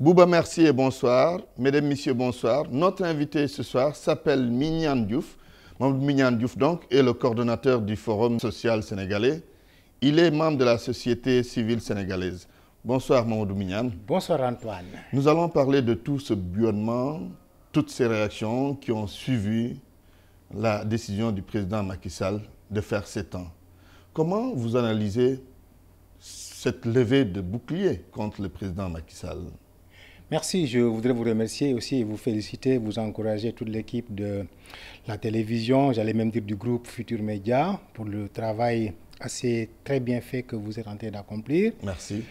Bouba, merci et bonsoir. Mesdames, Messieurs, bonsoir. Notre invité ce soir s'appelle Mignan Diouf. Mignan Diouf, donc, est le coordonnateur du Forum social sénégalais. Il est membre de la société civile sénégalaise. Bonsoir, Mamadou Mignan. Bonsoir, Antoine. Nous allons parler de tout ce bouillonnement, toutes ces réactions qui ont suivi la décision du président Macky Sall de faire sept ans. Comment vous analysez cette levée de bouclier contre le président Macky Sall Merci, je voudrais vous remercier aussi et vous féliciter, vous encourager toute l'équipe de la télévision, j'allais même dire du groupe Futur Média, pour le travail assez très bien fait que vous êtes en train d'accomplir. Merci.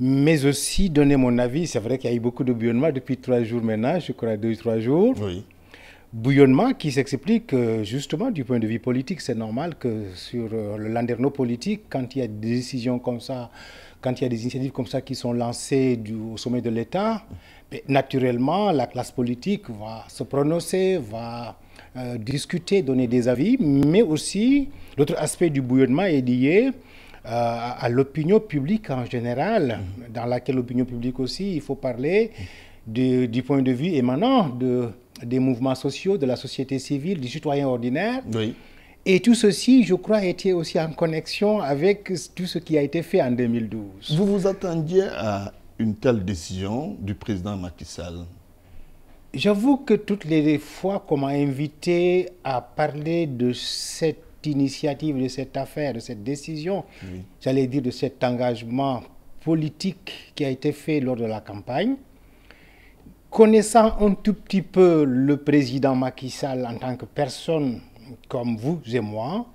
Mais aussi donner mon avis, c'est vrai qu'il y a eu beaucoup de bionnement depuis trois jours maintenant, je crois deux ou trois jours. Oui bouillonnement qui s'explique euh, justement du point de vue politique. C'est normal que sur euh, le landerneau politique, quand il y a des décisions comme ça, quand il y a des initiatives comme ça qui sont lancées au sommet de l'État, ben, naturellement, la classe politique va se prononcer, va euh, discuter, donner des avis, mais aussi l'autre aspect du bouillonnement est lié à l'opinion publique en général, mm-hmm. dans laquelle l'opinion publique aussi, il faut parler du point de vue émanant de des mouvements sociaux, de la société civile, du citoyen ordinaire. Et tout ceci, je crois, était aussi en connexion avec tout ce qui a été fait en 2012. Vous vous attendiez à une telle décision du président Matissal Sall J'avoue que toutes les fois qu'on m'a invité à parler de cette initiative, de cette affaire, de cette décision, j'allais dire de cet engagement politique qui a été fait lors de la campagne, Connaissant un tout petit peu le président Macky Sall en tant que personne comme vous et moi,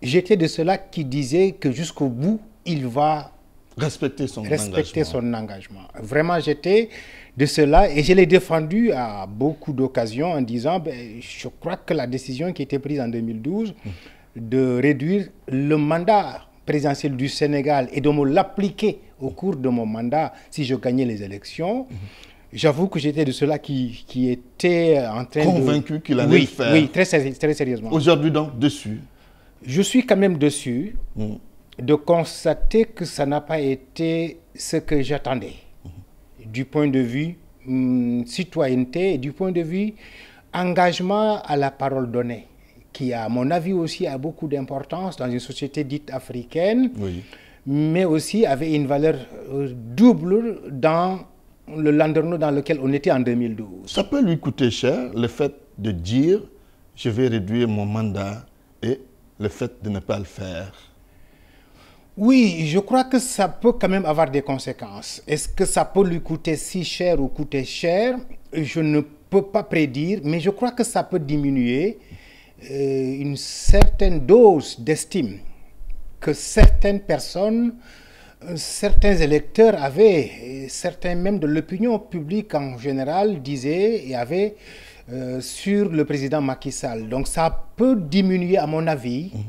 j'étais de ceux-là qui disaient que jusqu'au bout, il va respecter son, engagement. Vraiment, j'étais de cela et je l'ai défendu à beaucoup d'occasions en disant ben, je crois que la décision qui a été prise en 2012 mmh. de réduire le mandat présidentiel du Sénégal et de me l'appliquer au cours de mon mandat si je gagnais les élections, mmh. J'avoue que j'étais de ceux-là qui, qui étaient en train Convaincu qu'il allait le faire. Oui, très, sérieusement. Aujourd'hui donc, dessus Je suis quand même dessus mm. de constater que ça n'a pas été ce que j'attendais mm-hmm. du point de vue mm, citoyenneté et du point de vue engagement à la parole donnée qui, à mon avis aussi, a beaucoup d'importance dans une société dite africaine, oui. mais aussi avait une valeur euh, double dans le landerneau dans lequel on était en 2012. Ça peut lui coûter cher le fait de dire je vais réduire mon mandat et le fait de ne pas le faire. Oui, je crois que ça peut quand même avoir des conséquences. Est-ce que ça peut lui coûter si cher ou coûter cher Je ne peux pas prédire, mais je crois que ça peut diminuer euh, une certaine dose d'estime que certaines personnes euh, certains électeurs avaient, certains même de l'opinion publique en général, disaient et avaient euh, sur le président Macky Sall. Donc ça peut diminuer, à mon avis, mhm.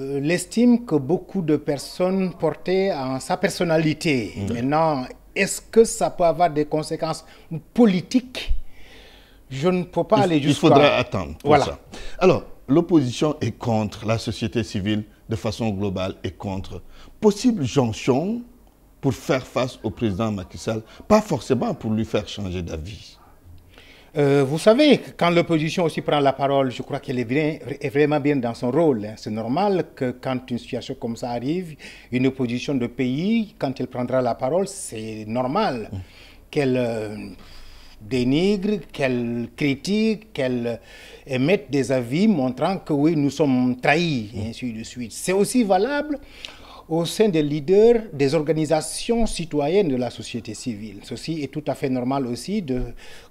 euh, l'estime que beaucoup de personnes portaient en sa personnalité. Mhm. Maintenant, est-ce que ça peut avoir des conséquences politiques Je ne peux pas aller jusqu'à... Il faudra attendre voilà. Alors, l'opposition est contre la société civile de façon globale et contre. Possible jonction pour faire face au président Macky Sall, pas forcément pour lui faire changer d'avis. Euh, vous savez, quand l'opposition aussi prend la parole, je crois qu'elle est, vraiment bien dans son rôle. Hein. C'est normal que quand une situation comme ça arrive, une opposition de pays, quand elle prendra la parole, c'est normal mm. qu'elle... Euh, dénigrent, qu'elles critiquent, qu'elles émettent des avis montrant que oui, nous sommes trahis, et ainsi de suite. C'est aussi valable au sein des leaders des organisations citoyennes de la société civile. Ceci est tout à fait normal aussi de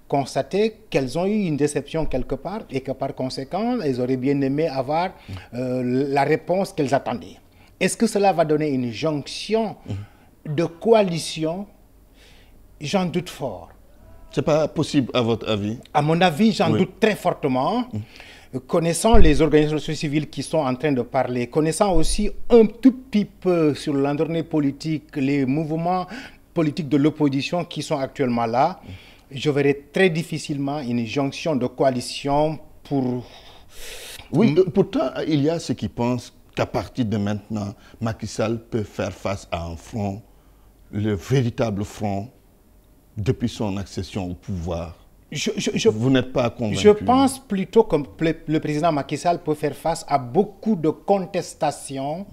constater qu'elles ont eu une déception quelque part et que par conséquent, elles auraient bien aimé avoir euh, la réponse qu'elles attendaient. Est-ce que cela va donner une jonction de coalition J'en doute fort n'est pas possible à votre avis À mon avis, j'en doute très fortement. Connaissant les organisations civiles qui sont en train de parler, connaissant aussi un tout petit peu sur l'endroit politique, les mouvements politiques de l'opposition qui sont actuellement là, je verrais très difficilement une jonction de coalition pour... Oui, euh, pourtant, il y a ceux qui pensent qu'à partir de maintenant, Macky Sall peut faire face à un front, le véritable front depuis son accession au pouvoir je, Vous n'êtes pas convaincu Je pense plutôt que le président Macky Sall peut faire face à beaucoup de contestations,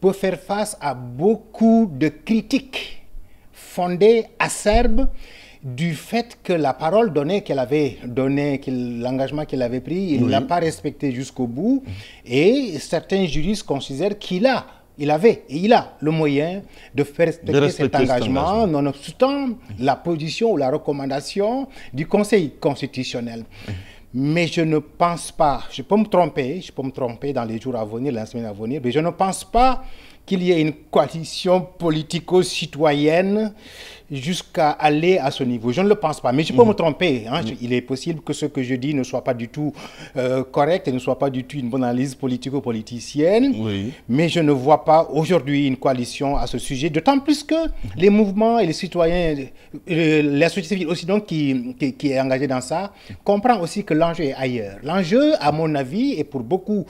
peut faire face à beaucoup de critiques fondées, acerbes, du fait que la parole donnée qu'elle avait donnée, l'engagement qu'il avait pris, il ne l'a pas respecté jusqu'au bout. Et certains juristes considèrent qu'il a il avait et il a le moyen de faire respecter, cet engagement, non nonobstant la position ou la recommandation du Conseil constitutionnel. Mais je ne pense pas, je peux me tromper, je peux me tromper dans les jours à venir, la semaine à venir, mais je ne pense pas qu'il y ait une coalition politico-citoyenne jusqu'à aller à ce niveau. Je ne le pense pas, mais je peux mm. me tromper. Hein. Mm. Il est possible que ce que je dis ne soit pas du tout euh, correct et ne soit pas du tout une bonne analyse politico-politicienne. Oui. Mais je ne vois pas aujourd'hui une coalition à ce sujet, d'autant plus que mm-hmm. les mouvements et les citoyens, euh, euh, la société civile aussi donc qui, qui, est engagée dans ça, comprend aussi que l'enjeu est ailleurs. L'enjeu, à mon avis, et pour beaucoup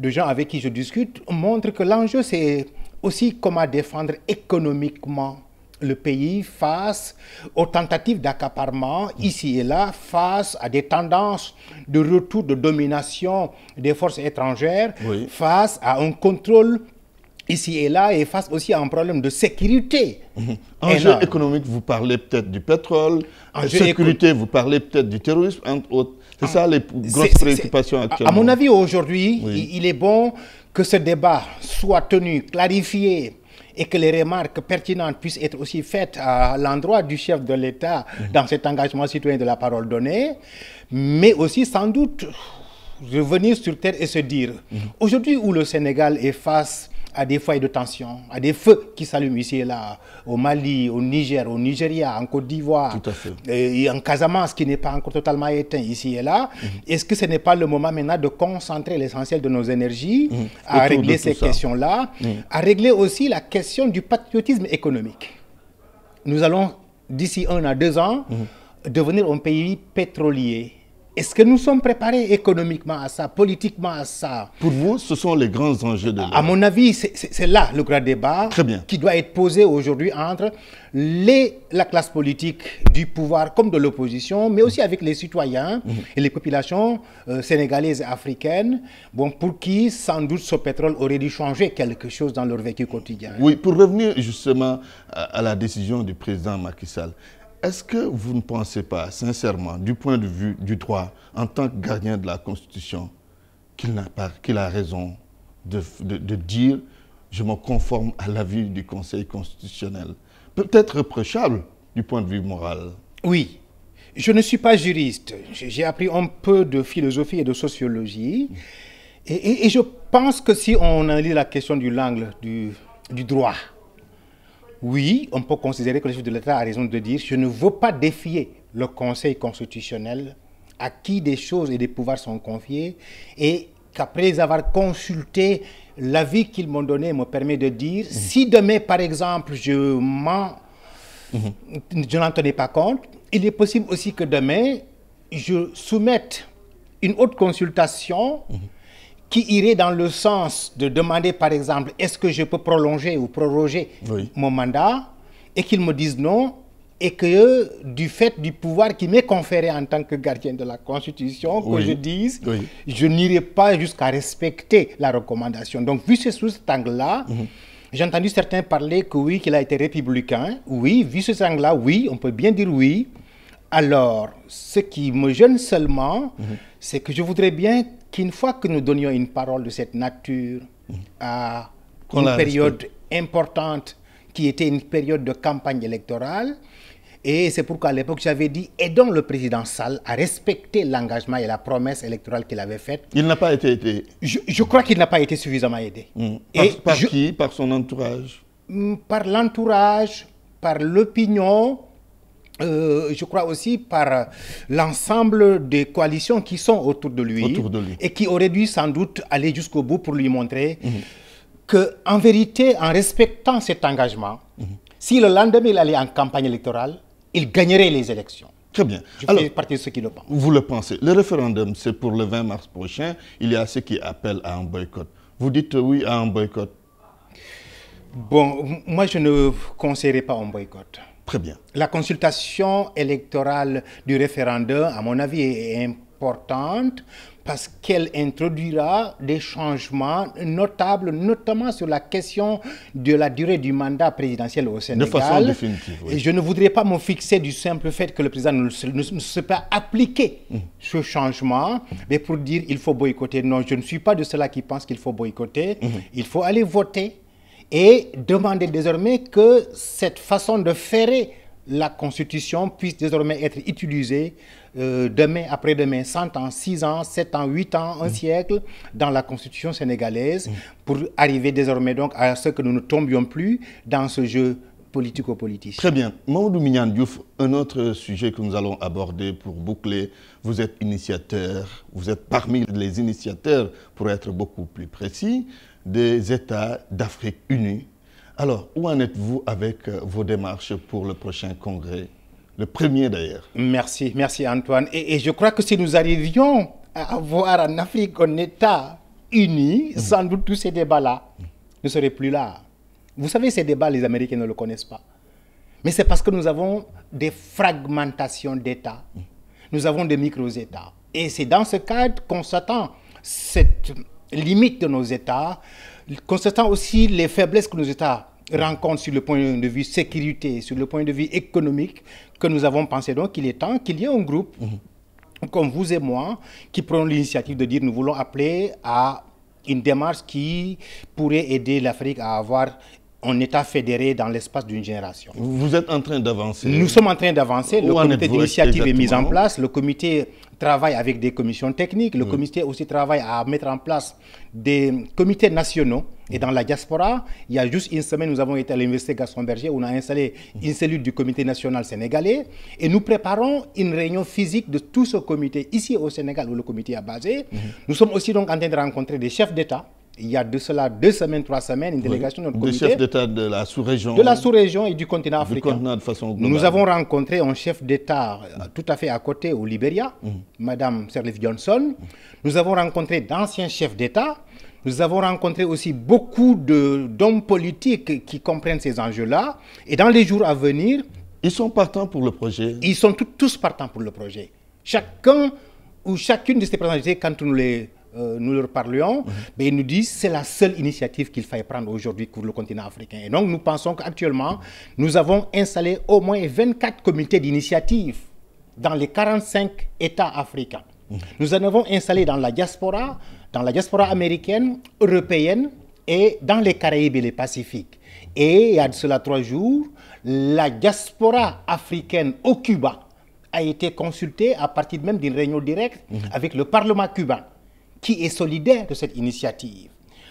de gens avec qui je discute, montre que l'enjeu, c'est aussi comment défendre économiquement le pays face aux tentatives d'accaparement ici et là, face à des tendances de retour de domination des forces étrangères, face à un contrôle ici et là et face aussi à un problème de sécurité. Mmh. En économique, vous parlez peut-être du pétrole. En sécurité, vous parlez peut-être du terrorisme, entre autres. C'est ah, ça les grosses préoccupations actuelles. À mon avis, aujourd'hui, il est bon que ce débat soit tenu, clarifié, et que les remarques pertinentes puissent être aussi faites à l'endroit du chef de l'État mhm. dans cet engagement citoyen de la parole donnée, mais aussi sans doute revenir sur terre et se dire, mhm. aujourd'hui où le Sénégal est face à des foyers de tension, à des feux qui s'allument ici et là, au Mali, au Niger, au Nigeria, en Côte d'Ivoire, et en Casamance qui n'est pas encore totalement éteint ici et là. Mhm. Est-ce que ce n'est pas le moment maintenant de concentrer l'essentiel de nos énergies mhm. à régler ces questions-là, mhm. à régler aussi la question du patriotisme économique Nous allons, d'ici un à deux ans, devenir un pays pétrolier est-ce que nous sommes préparés économiquement à ça, politiquement à ça Pour vous, ce sont les grands enjeux de l'Europe. À mon avis, c'est là le grand débat qui doit être posé aujourd'hui entre les, la classe politique du pouvoir comme de l'opposition, mais aussi avec les citoyens mhm. et les populations euh, sénégalaises et africaines, bon, pour qui, sans doute, ce pétrole aurait dû changer quelque chose dans leur vécu quotidien. Oui, pour revenir justement à, à la décision du président Macky Sall, est-ce que vous ne pensez pas, sincèrement, du point de vue du droit, en tant que gardien de la Constitution, qu'il a, raison de, dire je me conforme à l'avis du Conseil constitutionnel Peut-être reprochable du point de vue moral. Oui. Je ne suis pas juriste. J'ai appris un peu de philosophie et de sociologie. Et, je pense que si on analyse la question du l'angle du droit, oui, on peut considérer que le chef de l'État a raison de dire je ne veux pas défier le Conseil constitutionnel à qui des choses et des pouvoirs sont confiés et qu'après avoir consulté l'avis qu'ils m'ont donné me permet de dire mhm. si demain par exemple je m'en mhm. je n'en tenais pas compte il est possible aussi que demain je soumette une autre consultation mhm qui irait dans le sens de demander, par exemple, est-ce que je peux prolonger ou proroger mon mandat, et qu'ils me disent non, et que du fait du pouvoir qui m'est conféré en tant que gardien de la Constitution, que je dise, je n'irai pas jusqu'à respecter la recommandation. Donc, vu ce sous cet angle-là, mhm. j'ai entendu certains parler que oui, qu'il a été républicain. Oui, vu ce angle-là, oui, on peut bien dire oui. Alors, ce qui me gêne seulement, mhm. c'est que je voudrais bien qu'une fois que nous donnions une parole de cette nature mm. à une période importante qui était une période de campagne électorale, et c'est pourquoi à l'époque j'avais dit aidons le président Sall à respecter l'engagement et la promesse électorale qu'il avait faite. Il n'a pas été aidé. Je, crois qu'il n'a pas été suffisamment aidé. Par, mm. et par qui Par son entourage mm, Par l'entourage, par l'opinion, euh, je crois aussi par euh, l'ensemble des coalitions qui sont autour de, lui, et qui auraient dû sans doute aller jusqu'au bout pour lui montrer mhm. que, en vérité, en respectant cet engagement, mhm. si le lendemain il allait en campagne électorale, il gagnerait les élections. Très bien. Je Alors, partie de ceux qui le pensent. Vous le pensez. Le référendum, c'est pour le 20 mars prochain. Il y a ceux qui appellent à un boycott. Vous dites oui à un boycott. Bon, moi je ne conseillerais pas un boycott. Très bien. La consultation électorale du référendum, à mon avis, est importante parce qu'elle introduira des changements notables, notamment sur la question de la durée du mandat présidentiel au Sénégal. De façon définitive. Oui. Je ne voudrais pas me fixer du simple fait que le président ne, se pas appliquer mm. ce changement, mais pour dire il faut boycotter. Non, je ne suis pas de ceux-là qui pensent qu'il faut boycotter. Mm. Il faut aller voter et demander désormais que cette façon de ferrer la Constitution puisse désormais être utilisée euh, demain, après-demain, 100 ans, 6 ans, 7 ans, 8 ans, un mm. siècle, dans la Constitution sénégalaise, mm. pour arriver désormais donc à ce que nous ne tombions plus dans ce jeu politico-politique. Très bien. Mamoudou Mignan Diouf, un autre sujet que nous allons aborder pour boucler. Vous êtes initiateur, vous êtes parmi les initiateurs, pour être beaucoup plus précis, des États d'Afrique unie. Alors, où en êtes-vous avec euh, vos démarches pour le prochain congrès Le premier d'ailleurs. Merci, merci Antoine. Et, je crois que si nous arrivions à avoir en Afrique un État uni, mmh. sans doute tous ces débats-là ne seraient plus là. Vous savez, ces débats, les Américains ne le connaissent pas. Mais c'est parce que nous avons des fragmentations d'États. Mmh. Nous avons des micro-États. Et c'est dans ce cadre qu'on s'attend cette limites de nos États, constatant aussi les faiblesses que nos États rencontrent sur le point de vue sécurité, sur le point de vue économique, que nous avons pensé donc qu'il est temps qu'il y ait un groupe comme vous et moi qui prenne l'initiative de dire nous voulons appeler à une démarche qui pourrait aider l'Afrique à avoir en État fédéré dans l'espace d'une génération. Vous êtes en train d'avancer. Nous sommes en train d'avancer. Le comité d'initiative est mis en place. Le comité travaille avec des commissions techniques. Le comité aussi travaille à mettre en place des comités nationaux. Et dans la diaspora, il y a juste une semaine, nous avons été à l'université Gaston Berger où on a installé une cellule du comité national sénégalais. Et nous préparons une réunion physique de tout ce comité ici au Sénégal où le comité est basé. Mhm. Nous sommes aussi donc en train de rencontrer des chefs d'État il y a de cela deux semaines, trois semaines, une délégation de notre comité. De chefs d'État de la sous-région. De la sous-région et du continent africain. continent de façon globale. Nous avons rencontré un chef d'État euh, tout à fait à côté au Libéria, Mme Madame Johnson. Mm. Nous avons rencontré d'anciens chefs d'État. Nous avons rencontré aussi beaucoup d'hommes politiques qui comprennent ces enjeux-là. Et dans les jours à venir... Ils sont partants pour le projet. Ils sont tous partants pour le projet. Chacun ou chacune de ces personnalités, quand nous les euh, nous leur parlions, mais ben, ils nous disent que c'est la seule initiative qu'il faille prendre aujourd'hui pour le continent africain. Et donc nous pensons qu'actuellement, nous avons installé au moins 24 comités d'initiative dans les 45 États africains. Nous en avons installé dans la diaspora, dans la diaspora américaine, européenne et dans les Caraïbes et les Pacifiques. Et il y a de cela trois jours, la diaspora africaine au Cuba a été consultée à partir même d'une réunion directe avec le Parlement cubain qui est solidaire de cette initiative.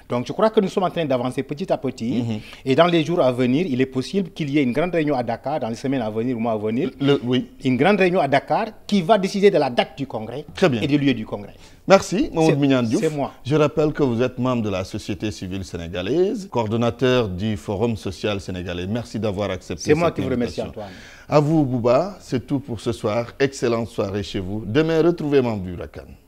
Donc je crois que nous sommes en train d'avancer petit à petit. Mhm. Et dans les jours à venir, il est possible qu'il y ait une grande réunion à Dakar, dans les semaines à venir, ou mois à venir. oui. Une grande réunion à Dakar qui va décider de la date du congrès et du lieu du congrès. Merci, Moumoud Mignan C'est moi. Je rappelle que vous êtes membre de la société civile sénégalaise, coordonnateur du Forum social sénégalais. Merci d'avoir accepté invitation. C'est moi qui vous remercie, Antoine. À vous, Bouba. C'est tout pour ce soir. Excellente soirée chez vous. Demain, retrouvez-moi en Burakane.